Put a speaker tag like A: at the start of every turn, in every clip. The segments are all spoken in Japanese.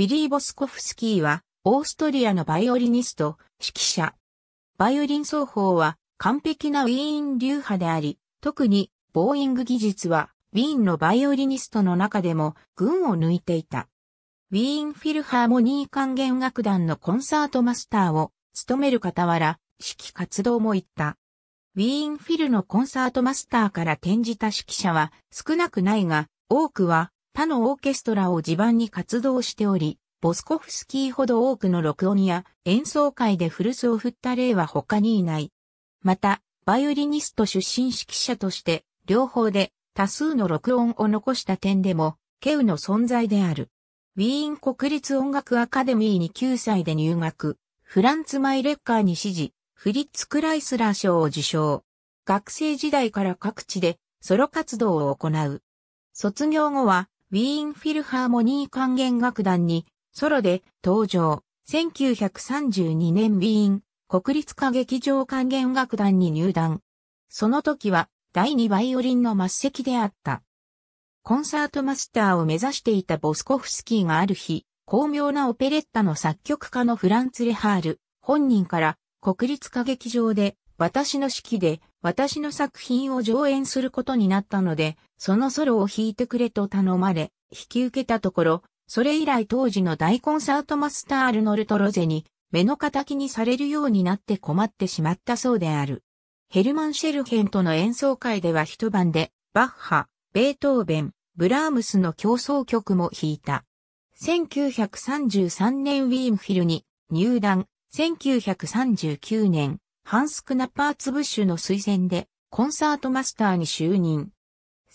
A: ビリー・ボスコフスキーは、オーストリアのバイオリニスト、指揮者。バイオリン奏法は、完璧なウィーン流派であり、特に、ボーイング技術は、ウィーンのバイオリニストの中でも、群を抜いていた。ウィーンフィルハーモニー管弦楽団のコンサートマスターを、務める傍ら、指揮活動も行った。ウィーンフィルのコンサートマスターから転じた指揮者は少なくないが、多くは他のオーケストラを地盤に活動しており、ボスコフスキーほど多くの録音や演奏会で古巣を振った例は他にいない。また、バイオリニスト出身指揮者として、両方で多数の録音を残した点でも、ケウの存在である。ウィーン国立音楽アカデミーに9歳で入学、フランツ・マイレッカーに指示、フリッツ・クライスラー賞を受賞。学生時代から各地でソロ活動を行う。卒業後はウィーンフィルハーモニー管弦楽団にソロで登場。1932年ウィーン国立歌劇場管弦楽団に入団。その時は第2バイオリンの末席であった。コンサートマスターを目指していたボスコフスキーがある日、巧妙なオペレッタの作曲家のフランツ・レハール、本人から国立歌劇場で私の指揮で私の作品を上演することになったので、そのソロを弾いてくれと頼まれ、引き受けたところ、それ以来当時の大コンサートマスターアルノルト・ロゼに、目の敵にされるようになって困ってしまったそうである。ヘルマン・シェルヘンとの演奏会では一晩で、バッハ、ベートーベン、ブラームスの競争曲も弾いた。1933年ウィーンフィルに入団、1939年ハンス・クナパーツ・ブッシュの推薦でコンサートマスターに就任。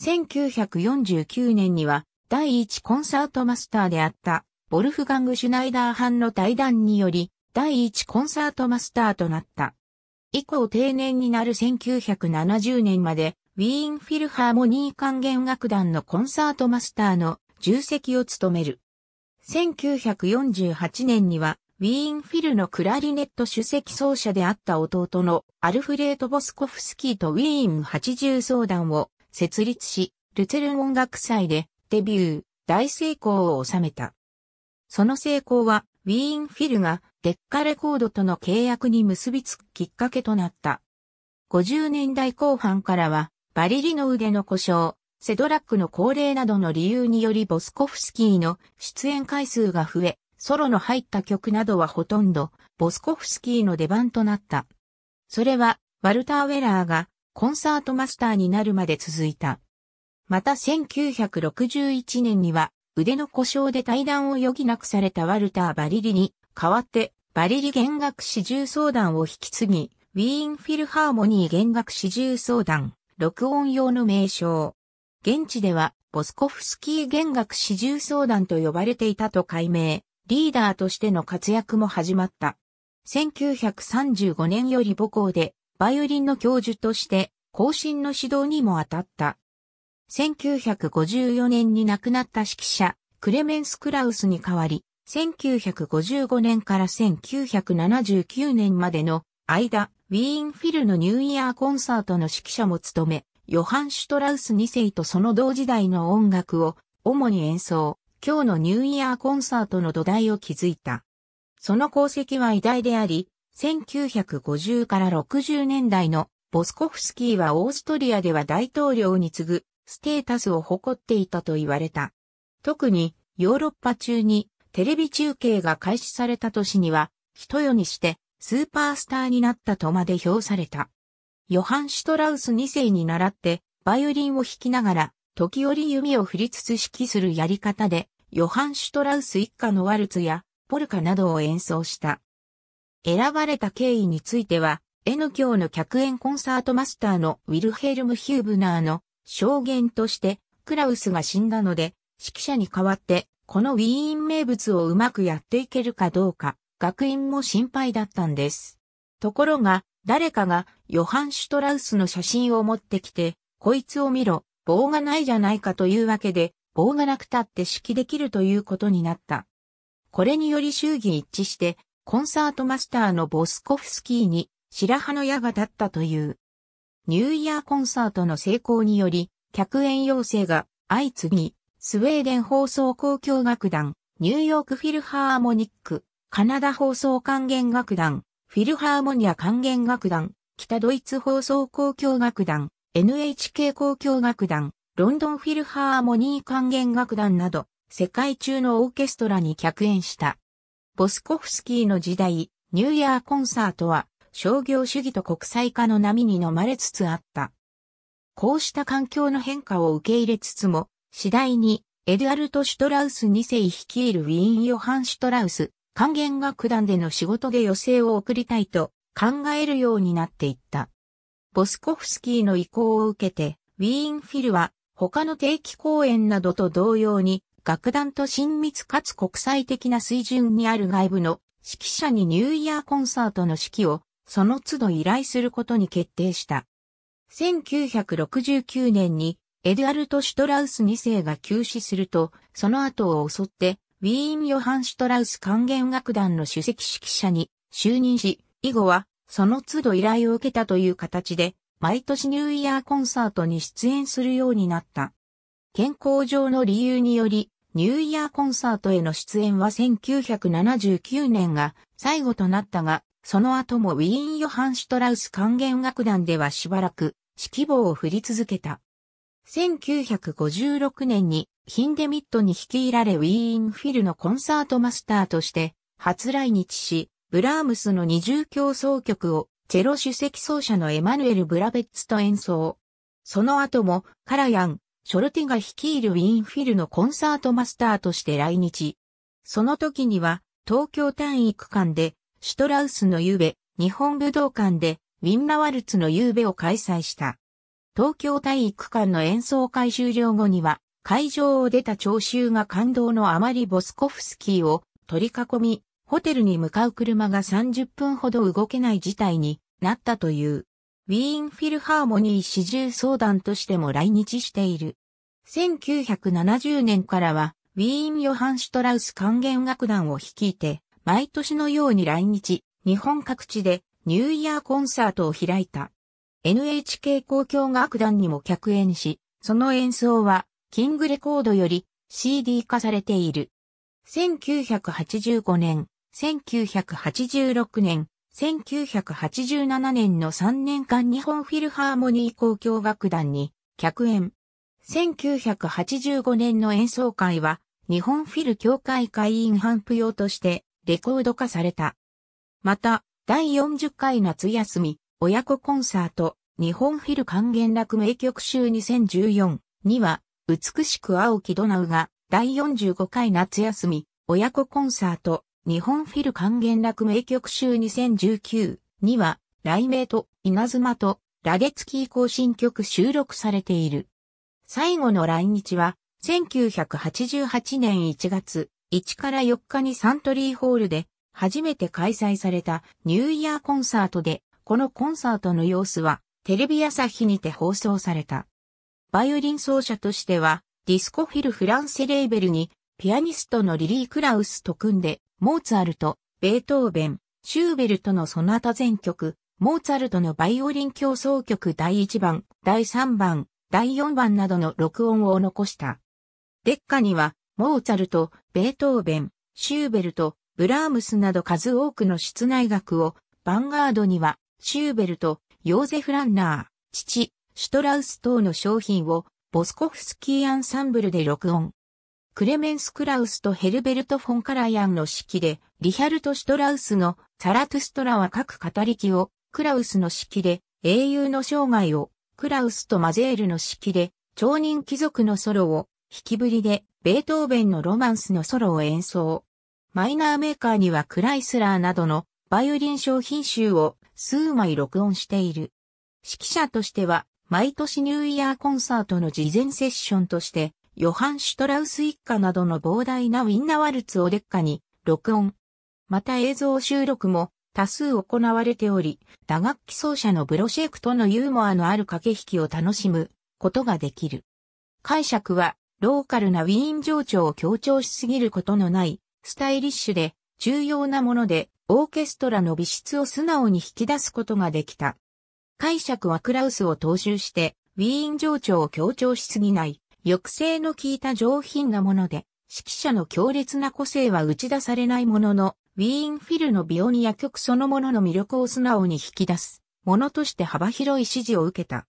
A: 1949年には第一コンサートマスターであったボルフガング・シュナイダー班の対談により第一コンサートマスターとなった。以降定年になる1970年までウィーン・フィルハーモニー管弦楽団のコンサートマスターの重責を務める。1948年にはウィーンフィルのクラリネット首席奏者であった弟のアルフレート・ボスコフスキーとウィーン80相談を設立し、ルツェルン音楽祭でデビュー、大成功を収めた。その成功はウィーンフィルがデッカレコードとの契約に結びつくきっかけとなった。50年代後半からはバリリの腕の故障、セドラックの高齢などの理由によりボスコフスキーの出演回数が増え、ソロの入った曲などはほとんどボスコフスキーの出番となった。それはワルター・ウェラーがコンサートマスターになるまで続いた。また1961年には腕の故障で退団を余儀なくされたワルター・バリリに代わってバリリ弦楽四重相談を引き継ぎ、ウィーン・フィルハーモニー弦楽四重相談、録音用の名称。現地ではボスコフスキー弦楽四重相談と呼ばれていたと解明リーダーとしての活躍も始まった。1935年より母校でバイオリンの教授として後進の指導にも当たった。1954年に亡くなった指揮者、クレメンス・クラウスに代わり、1955年から1979年までの間、ウィーンフィルのニューイヤーコンサートの指揮者も務め、ヨハン・シュトラウス2世とその同時代の音楽を主に演奏。今日のニューイヤーコンサートの土台を築いた。その功績は偉大であり、1950から60年代のボスコフスキーはオーストリアでは大統領に次ぐステータスを誇っていたと言われた。特にヨーロッパ中にテレビ中継が開始された年には、一夜にしてスーパースターになったとまで評された。ヨハン・シュトラウス2世に倣ってバイオリンを弾きながら時折弓を振りつつ指揮するやり方でヨハン・シュトラウス一家のワルツやポルカなどを演奏した。選ばれた経緯については、N 教の客演コンサートマスターのウィルヘルム・ヒューブナーの証言として、クラウスが死んだので、指揮者に代わって、このウィーン名物をうまくやっていけるかどうか、学院も心配だったんです。ところが、誰かがヨハン・シュトラウスの写真を持ってきて、こいつを見ろ、棒がないじゃないかというわけで、棒がなくたって指揮できるということになった。これにより衆議一致して、コンサートマスターのボスコフスキーに白羽の矢が立ったという。ニューイヤーコンサートの成功により、客演要請が相次ぎ、スウェーデン放送交響楽団、ニューヨークフィルハーモニック、カナダ放送管弦楽団、フィルハーモニア管弦楽団、北ドイツ放送交響楽団、NHK 交響楽団、ロンドンフィルハーモニー管弦楽団など、世界中のオーケストラに客演した。ボスコフスキーの時代、ニューイヤーコンサートは商業主義と国際化の波に飲まれつつあった。こうした環境の変化を受け入れつつも、次第にエドゥアルト・シュトラウス2世率いるウィーン・ヨハン・シュトラウス、管弦楽団での仕事で余生を送りたいと考えるようになっていった。ボスコフスキーの意向を受けて、ウィーン・フィルは他の定期公演などと同様に、楽団と親密かつ国際的な水準にある外部の指揮者にニューイヤーコンサートの指揮をその都度依頼することに決定した。1969年にエドアルト・シュトラウス2世が急死すると、その後を襲ってウィーン・ヨハン・シュトラウス管弦楽団の主席指揮者に就任し、以後はその都度依頼を受けたという形で毎年ニューイヤーコンサートに出演するようになった。健康上の理由により、ニューイヤーコンサートへの出演は1979年が最後となったが、その後もウィーン・ヨハン・シュトラウス管弦楽団ではしばらく指揮棒を振り続けた。1956年にヒンデミットに率いられウィーンフィルのコンサートマスターとして初来日し、ブラームスの二重競争曲をチェロ主席奏者のエマヌエル・ブラベッツと演奏。その後も、カラヤン、ショルティが率いるウィーンフィルのコンサートマスターとして来日。その時には、東京単位区間で、シュトラウスの夕べ、日本武道館で、ウィンラワルツの夕べを開催した。東京体育館の演奏会終了後には、会場を出た聴衆が感動のあまりボスコフスキーを取り囲み、ホテルに向かう車が30分ほど動けない事態になったという。ウィーンフィルハーモニー始終相談としても来日している。1970年からは、ウィーン・ヨハン・シュトラウス管弦楽団を率いて、毎年のように来日、日本各地でニューイヤーコンサートを開いた。NHK 公共楽団にも客演し、その演奏は、キングレコードより CD 化されている。1985年、1986年、1987年の3年間日本フィルハーモニー交響楽団に客演。1985年の演奏会は日本フィル協会会員反布用としてレコード化された。また、第40回夏休み、親子コンサート、日本フィル還元楽名曲集2014には、美しく青木ドナウが第45回夏休み、親子コンサート、日本フィル還元楽名曲集2019には、雷鳴と稲妻とラゲツキー更新曲収録されている。最後の来日は、1988年1月1から4日にサントリーホールで初めて開催されたニューイヤーコンサートで、このコンサートの様子はテレビ朝日にて放送された。バイオリン奏者としてはディスコフィルフランセレーベルにピアニストのリリー・クラウスと組んでモーツァルト、ベートーベン、シューベルトのソナタ全曲、モーツァルトのバイオリン競争曲第1番、第3番、第4番などの録音を残した。デッカには、モーツァルト、ベートーベン、シューベルト、ブラームスなど数多くの室内楽を、ヴァンガードには、シューベルト、ヨーゼフ・ランナー、父、シュトラウス等の商品を、ボスコフスキーアンサンブルで録音。クレメンス・クラウスとヘルベルト・フォン・カラヤンの指揮で、リヒャルト・シュトラウスのサラトゥストラは各語り木を、クラウスの指揮で、英雄の生涯を、クラウスとマゼールの指揮で、超人貴族のソロを、引きぶりで、ベートーベンのロマンスのソロを演奏。マイナーメーカーにはクライスラーなどのバイオリン商品集を数枚録音している。指揮者としては、毎年ニューイヤーコンサートの事前セッションとして、ヨハン・シュトラウス一家などの膨大なウィンナワルツをデッカに録音。また映像収録も多数行われており、打楽器奏者のブロシェクとのユーモアのある駆け引きを楽しむことができる。解釈は、ローカルなウィーン情緒を強調しすぎることのない、スタイリッシュで、重要なもので、オーケストラの美質を素直に引き出すことができた。解釈はクラウスを踏襲して、ウィーン情緒を強調しすぎない。抑制の効いた上品なもので、指揮者の強烈な個性は打ち出されないものの、ウィーンフィルのビオニア曲そのものの魅力を素直に引き出す、ものとして幅広い支持を受けた。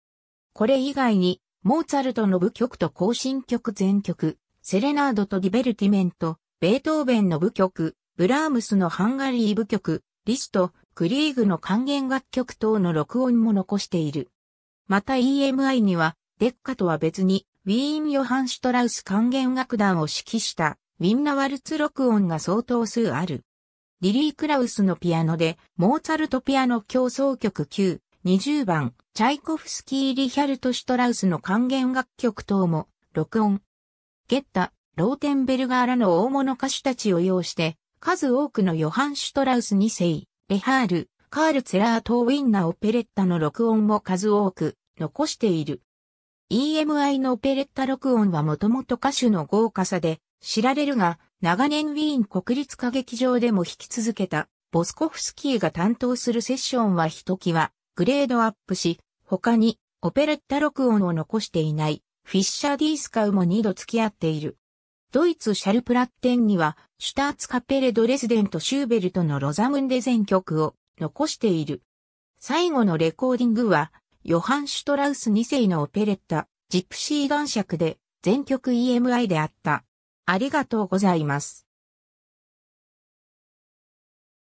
A: これ以外に、モーツァルトの部曲と行進曲全曲、セレナードとディベルティメント、ベートーベンの部曲、ブラームスのハンガリー部曲、リスト、クリーグの還元楽曲等の録音も残している。また EMI には、デッカとは別に、ウィーン・ヨハン・シュトラウス管弦楽団を指揮したウィンナワルツ録音が相当数ある。リリー・クラウスのピアノで、モーツァルトピアノ競争曲9、20番、チャイコフスキー・リヒャルト・シュトラウスの管弦楽曲等も、録音。ゲッタ、ローテンベルガーらの大物歌手たちを擁して、数多くのヨハン・シュトラウス2世、レハール、カール・ツェラート・ウィンナ・オペレッタの録音も数多く残している。EMI のオペレッタ録音はもともと歌手の豪華さで知られるが、長年ウィーン国立歌劇場でも弾き続けたボスコフスキーが担当するセッションはひときわグレードアップし、他にオペレッタ録音を残していないフィッシャー・ディースカウも二度付き合っている。ドイツ・シャルプラッテンには、シュターツ・カペレ・ドレスデント・シューベルトのロザムンデ全曲を残している。最後のレコーディングは、ヨハン・シュトラウス2世のオペレッタ、ジプシー男爵で、全曲 EMI であった。ありがとうございます。